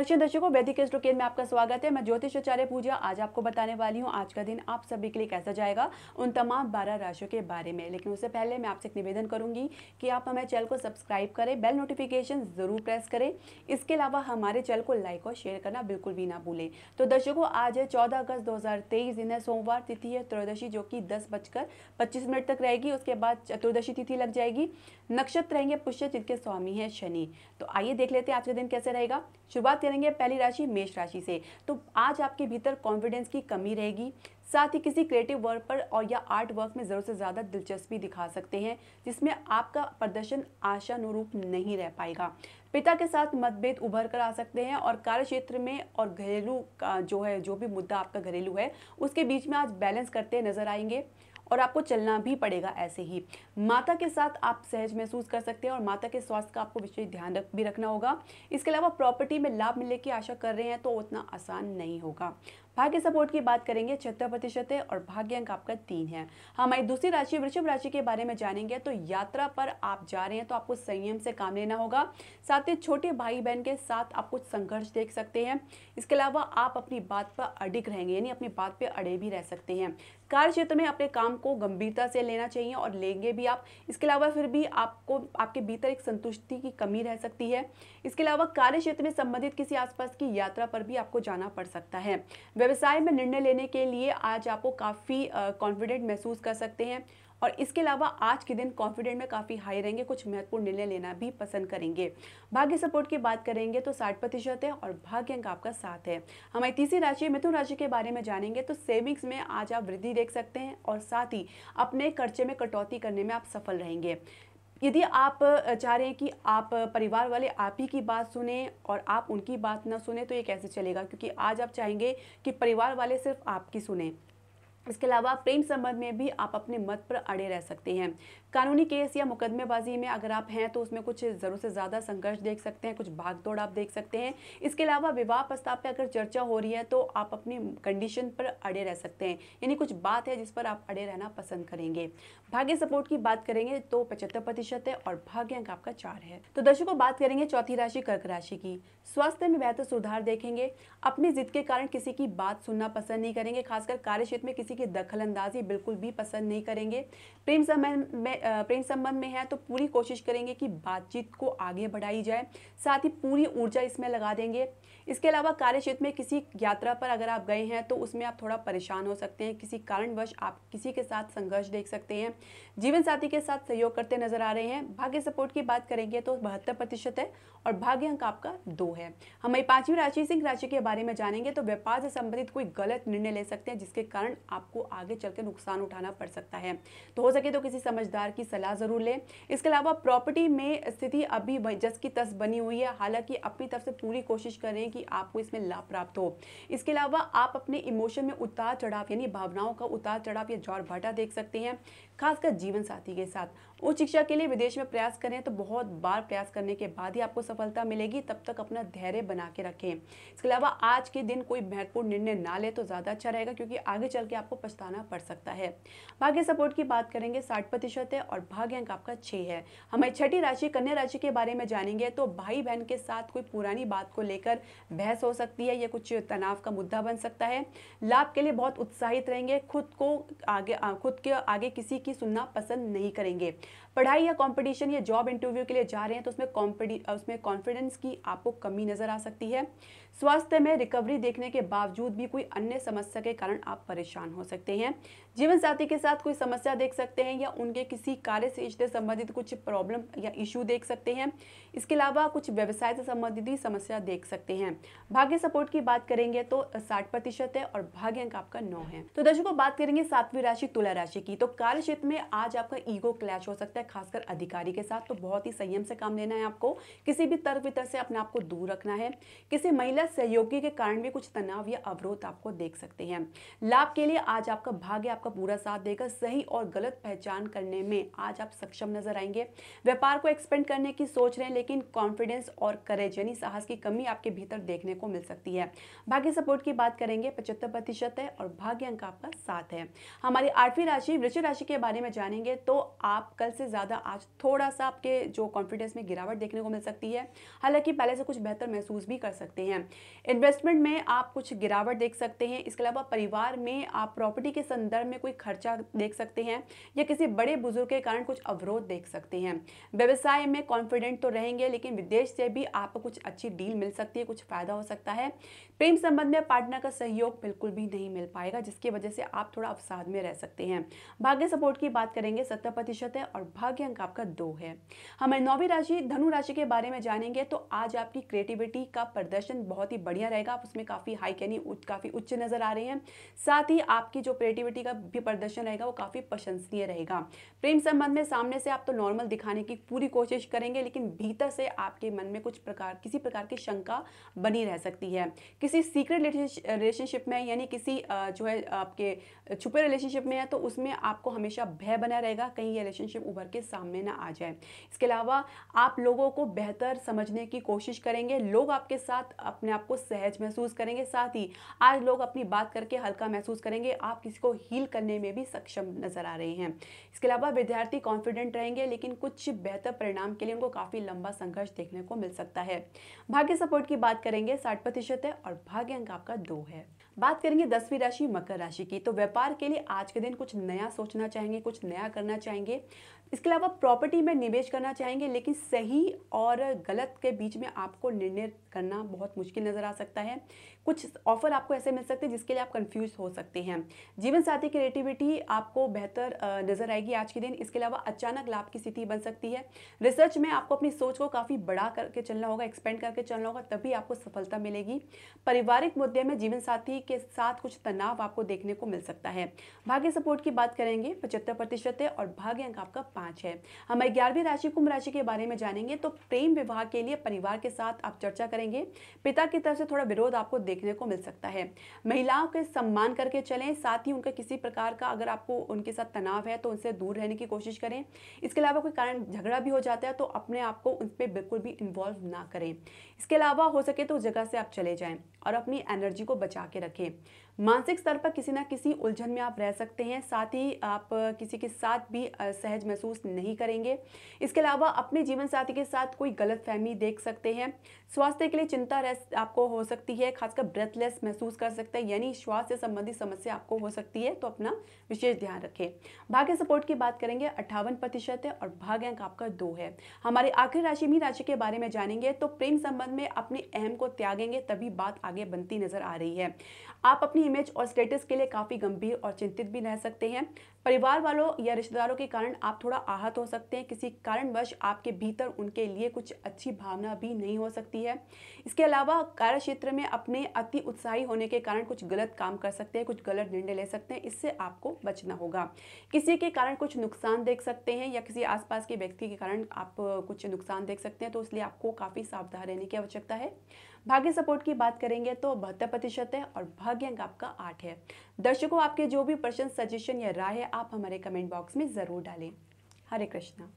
नमस्कार दर्शकों वैदिक एस्ट्रोकेन में आपका स्वागत है मैं ज्योतिष आचार्य पूजा आज आपको बताने वाली हूँ आज का दिन आप सभी के लिए कैसा जाएगा उन तमाम बारह राशियों के बारे में लेकिन उससे पहले मैं आपसे एक निवेदन करूंगी कि आप हमारे चैनल को सब्सक्राइब करें बेल नोटिफिकेशन जरूर प्रेस करें इसके अलावा हमारे चैनल को लाइक और शेयर करना बिल्कुल भी ना भूलें तो दर्शकों आज है चौदह अगस्त दो दिन है सोमवार तिथि है त्रयोदशी जो कि दस बजकर पच्चीस मिनट तक रहेगी उसके बाद चतुर्दशी तिथि लग जाएगी नक्षत्र रहेंगे पुष्य जिनके स्वामी है शनि तो आइए देख लेते हैं आज का दिन कैसे रहेगा शुरुआत करेंगे पहली राशि मेष राशि से तो आज आपके भीतर कॉन्फिडेंस की कमी रहेगी साथ ही किसी क्रिएटिव वर्क पर और या आर्ट वर्क में जरूर से ज़्यादा दिलचस्पी दिखा सकते हैं जिसमें आपका प्रदर्शन आशानुरूप नहीं रह पाएगा पिता के साथ मतभेद उभर कर आ सकते हैं और कार्य क्षेत्र में और घरेलू का जो है जो भी मुद्दा आपका घरेलू है उसके बीच में आज बैलेंस करते नजर आएंगे और आपको चलना भी पड़ेगा ऐसे ही माता के साथ आप सहज महसूस कर सकते हैं और माता के स्वास्थ्य का आपको विशेष ध्यान रख भी रखना होगा इसके अलावा प्रॉपर्टी में लाभ मिलने की आशा कर रहे हैं तो उतना आसान नहीं होगा भाग्य सपोर्ट की बात करेंगे छिहत्तर प्रतिशत है और भाग्य अंक आपका तीन है हाँ, हमारी दूसरी राशि वृषभ राशि के बारे में जानेंगे तो यात्रा पर आप जा रहे हैं तो आपको संयम से काम लेना होगा साथ ही छोटे भाई बहन के साथ आप कुछ संघर्ष देख सकते हैं इसके अलावा आप अपनी बात पर अडिग रहेंगे यानी अपनी बात पर अड़े भी रह सकते हैं कार्य क्षेत्र में अपने काम को गंभीरता से लेना चाहिए और लेंगे भी आप इसके अलावा फिर भी आपको आपके भीतर एक संतुष्टि की कमी रह सकती है इसके अलावा कार्य क्षेत्र में संबंधित किसी आसपास की यात्रा पर भी आपको जाना पड़ सकता है व्यवसाय में निर्णय लेने के लिए आज आपको काफ़ी कॉन्फिडेंट महसूस कर सकते हैं और इसके अलावा आज के दिन कॉन्फिडेंट में काफ़ी हाई रहेंगे कुछ महत्वपूर्ण निर्णय लेना भी पसंद करेंगे भाग्य सपोर्ट की बात करेंगे तो साठ प्रतिशत है और भाग्य अंक आपका साथ है हमारी तीसरी राशि मिथुन राशि के बारे में जानेंगे तो सेविंग्स में आज आप वृद्धि देख सकते हैं और साथ ही अपने खर्चे में कटौती करने में आप सफल रहेंगे यदि आप चाह रहे हैं कि आप परिवार वाले आप ही की बात सुने और आप उनकी बात ना सुने तो ये कैसे चलेगा क्योंकि आज आप चाहेंगे कि परिवार वाले सिर्फ आपकी सुने इसके अलावा प्रेम संबंध में भी आप अपने मत पर अड़े रह सकते हैं कानूनी केस या मुकदमेबाजी में अगर आप हैं तो उसमें कुछ जरूर से ज़्यादा संघर्ष देख सकते हैं कुछ भागदौड़ आप देख सकते हैं इसके अलावा विवाह प्रस्ताव पर अगर चर्चा हो रही है तो आप अपनी कंडीशन पर अड़े रह सकते हैं यानी कुछ बात है जिस पर आप अड़े रहना पसंद करेंगे भाग्य सपोर्ट की बात करेंगे तो पचहत्तर प्रतिशत है और भाग्य अंक आपका चार है तो दर्शकों बात करेंगे चौथी राशि कर्क राशि की स्वास्थ्य में बेहतर सुधार देखेंगे अपनी जिद के कारण किसी की बात सुनना पसंद नहीं करेंगे खासकर कार्य क्षेत्र में किसी कि दखल अंदाजी बिल्कुल भी पसंद नहीं करेंगे प्रेम संबंध में प्रेम संबंध में है तो पूरी कोशिश करेंगे कि बातचीत को आगे बढ़ाई जाए साथ ही पूरी ऊर्जा इसमें लगा देंगे इसके अलावा कार्य क्षेत्र में किसी यात्रा पर अगर आप गए हैं तो उसमें आप थोड़ा परेशान हो सकते हैं किसी कारणवश आप किसी के साथ संघर्ष देख सकते हैं जीवन साथी के साथ सहयोग करते नजर आ रहे हैं भाग्य सपोर्ट की बात करेंगे तो बहत्तर प्रतिशत है और भाग्य अंक आपका दो है हमारी पांचवी राशि सिंह राशि के बारे में जानेंगे तो व्यापार से संबंधित कोई गलत निर्णय ले सकते हैं जिसके कारण आप आपको आगे चल के नुकसान उठाना पड़ सकता है तो हो सके तो किसी समझदार की सलाह ज़रूर लें इसके अलावा प्रॉपर्टी में स्थिति अभी जस की तस बनी हुई है हालांकि अपनी तरफ से पूरी कोशिश कर रहे हैं कि आपको इसमें लाभ प्राप्त हो इसके अलावा आप अपने इमोशन में उतार चढ़ाव यानी भावनाओं का उतार चढ़ाव या जौर भाटा देख सकते हैं खासकर जीवन साथी के साथ उच्च शिक्षा के लिए विदेश में प्रयास करें तो बहुत बार प्रयास करने के बाद ही आपको सफलता मिलेगी तब तक अपना धैर्य बना के रखें इसके अलावा आज के दिन कोई महत्वपूर्ण निर्णय ना ले तो ज़्यादा अच्छा रहेगा क्योंकि आगे चल के आपको पछताना पड़ सकता है भाग्य सपोर्ट की बात करेंगे साठ प्रतिशत है और भाग्य अंक आपका छह है हमें छठी राशि कन्या राशि के बारे में जानेंगे तो भाई बहन के साथ कोई पुरानी बात को लेकर बहस हो सकती है या कुछ तनाव का मुद्दा बन सकता है लाभ के लिए बहुत उत्साहित रहेंगे खुद को आगे खुद के आगे किसी की की सुनना पसंद नहीं करेंगे पढ़ाई या कॉम्पिटिशन या जॉब इंटरव्यू के लिए जा रहे हैं तो उसमें कॉम्पिटी उसमें कॉन्फिडेंस की आपको कमी नज़र आ सकती है स्वास्थ्य में रिकवरी देखने के बावजूद भी कोई अन्य समस्या के कारण आप परेशान हो सकते हैं जीवन साथी के साथ कोई समस्या देख सकते हैं या उनके किसी कार्य से रिश्ते संबंधित कुछ प्रॉब्लम या इश्यू देख सकते हैं इसके अलावा कुछ व्यवसाय से संबंधित भी समस्या देख सकते हैं भाग्य सपोर्ट की बात करेंगे तो साठ प्रतिशत है और भाग्य अंक आपका नौ है तो दर्शकों बात करेंगे सातवीं राशि तुला राशि की तो कार्य क्षेत्र में आज आपका ईगो क्लैश हो सकता है है खासकर अधिकारी के साथ तो बहुत ही संयम से काम लेना है आपको किसी भी तर्क वितर से अपने आप को दूर रखना है किसी महिला सहयोगी के कारण भी कुछ तनाव या अवरोध आपको देख सकते हैं लाभ के लिए आज आपका भाग्य आपका पूरा साथ देगा सही और गलत पहचान करने में आज आप सक्षम नजर आएंगे व्यापार को एक्सपेंड करने की सोच रहे हैं लेकिन कॉन्फिडेंस और करेज यानी साहस की कमी आपके भीतर देखने को मिल सकती है भाग्य सपोर्ट की बात करेंगे पचहत्तर प्रतिशत है और भाग्य अंक आपका साथ है हमारी आठवीं राशि वृक्ष राशि के बारे में जानेंगे तो आप कल से ज़्यादा आज थोड़ा सा आपके जो कॉन्फिडेंस में गिरावट देखने को मिल सकती है हालांकि पहले से कुछ बेहतर महसूस भी कर सकते हैं इन्वेस्टमेंट में आप कुछ गिरावट देख सकते हैं इसके अलावा परिवार में आप प्रॉपर्टी के संदर्भ में कोई खर्चा देख सकते हैं या किसी बड़े बुजुर्ग के कारण कुछ अवरोध देख सकते हैं व्यवसाय में कॉन्फिडेंट तो रहेंगे लेकिन विदेश से भी आपको कुछ अच्छी डील मिल सकती है कुछ फ़ायदा हो सकता है प्रेम संबंध में पार्टनर का सहयोग बिल्कुल भी नहीं मिल पाएगा जिसकी वजह से आप थोड़ा अवसाद में रह सकते हैं भाग्य सपोर्ट की बात करेंगे सत्तर प्रतिशत है और भाग्य अंक आपका दो है हमारी नौवीं राशि धनु राशि के बारे में जानेंगे तो आज आपकी क्रिएटिविटी का प्रदर्शन बहुत ही बढ़िया रहेगा आप उसमें काफ़ी हाई यानी काफ़ी उच्च नज़र आ रहे हैं साथ ही आपकी जो क्रिएटिविटी का भी प्रदर्शन रहेगा वो काफ़ी प्रशंसनीय रहेगा प्रेम संबंध में सामने से आप तो नॉर्मल दिखाने की पूरी कोशिश करेंगे लेकिन भीतर से आपके मन में कुछ प्रकार किसी प्रकार की शंका बनी रह सकती है किसी सीक्रेट रिलेशनशिप में यानी किसी जो है आपके छुपे रिलेशनशिप में है तो उसमें आपको हमेशा भय बना रहेगा कहीं ये रिलेशनशिप उभर के सामने ना आ जाए इसके अलावा आप लोगों को बेहतर समझने की कोशिश करेंगे लोग आपके साथ अपने आप को सहज महसूस करेंगे साथ ही आज लोग अपनी बात करके हल्का महसूस करेंगे आप किसी को हील करने में भी सक्षम नज़र आ रहे हैं इसके अलावा विद्यार्थी कॉन्फिडेंट रहेंगे लेकिन कुछ बेहतर परिणाम के लिए उनको काफ़ी लंबा संघर्ष देखने को मिल सकता है भाग्य सपोर्ट की बात करेंगे साठ प्रतिशत है और भाग्य अंक आपका दो है बात करेंगे दसवीं राशि मकर राशि की तो व्यापार के लिए आज के दिन कुछ नया सोचना चाहेंगे कुछ नया करना चाहेंगे इसके अलावा प्रॉपर्टी में निवेश करना चाहेंगे लेकिन सही और गलत के बीच में आपको निर्णय करना बहुत मुश्किल नज़र आ सकता है कुछ ऑफर आपको ऐसे मिल सकते हैं जिसके लिए आप कंफ्यूज हो सकते हैं जीवन साथी क्रिएटिविटी आपको बेहतर नज़र आएगी आज के दिन इसके अलावा अचानक लाभ की स्थिति बन सकती है रिसर्च में आपको अपनी सोच को काफ़ी बढ़ा करके चलना होगा एक्सपेंड करके चलना होगा तभी आपको सफलता मिलेगी पारिवारिक मुद्दे में जीवन साथी के साथ कुछ तनाव आपको देखने को मिल सकता है भाग्य सपोर्ट की बात करेंगे पचहत्तर प्रतिशत है और भाग्य अंक आपका पांच है हम ग्यारहवीं राशि कुंभ राशि के बारे में जानेंगे तो प्रेम विवाह के लिए परिवार के साथ आप चर्चा करेंगे पिता की तरफ से थोड़ा विरोध आपको देखने को मिल सकता है महिलाओं के सम्मान करके चले साथ ही उनका किसी प्रकार का अगर आपको उनके साथ तनाव है तो उनसे दूर रहने की कोशिश करें इसके अलावा कोई कारण झगड़ा भी हो जाता है तो अपने आप को उन पर बिल्कुल भी इन्वॉल्व ना करें इसके अलावा हो सके तो उस जगह से आप चले जाएं और अपनी एनर्जी को बचा के रखें मानसिक स्तर पर किसी ना किसी उलझन में आप रह सकते हैं साथ ही आप किसी के साथ भी सहज महसूस नहीं करेंगे इसके अलावा अपने जीवन साथी के साथ कोई गलत फहमी देख सकते हैं स्वास्थ्य के लिए चिंता रह आपको हो सकती है खासकर ब्रेथलेस महसूस कर सकते हैं यानी श्वास से संबंधित समस्या आपको हो सकती है तो अपना विशेष ध्यान रखें भाग्य सपोर्ट की बात करेंगे अट्ठावन प्रतिशत है और भाग्य अंक आपका दो है हमारी आखिरी राशि भी राशि के बारे में जानेंगे तो प्रेम संबंध में अपने अहम को त्यागेंगे तभी बात आगे बनती नजर आ रही है आप अपनी इमेज और स्टेटस के लिए काफ़ी गंभीर और चिंतित भी रह सकते हैं परिवार वालों या रिश्तेदारों के कारण आप थोड़ा आहत हो सकते हैं किसी कारणवश आपके भीतर उनके लिए कुछ अच्छी भावना भी नहीं हो सकती है इसके अलावा कार्य क्षेत्र में अपने अति उत्साही होने के कारण कुछ गलत काम कर सकते हैं कुछ गलत निर्णय ले सकते हैं इससे आपको बचना होगा किसी के कारण कुछ नुकसान देख सकते हैं या किसी आसपास के व्यक्ति के कारण आप कुछ नुकसान देख सकते हैं तो इसलिए आपको काफ़ी सावधान रहने की आवश्यकता है भाग्य सपोर्ट की बात करेंगे तो बहत्तर प्रतिशत है और भाग्य अंक आपका आठ है दर्शकों आपके जो भी प्रश्न सजेशन या राय है आप हमारे कमेंट बॉक्स में ज़रूर डालें हरे कृष्णा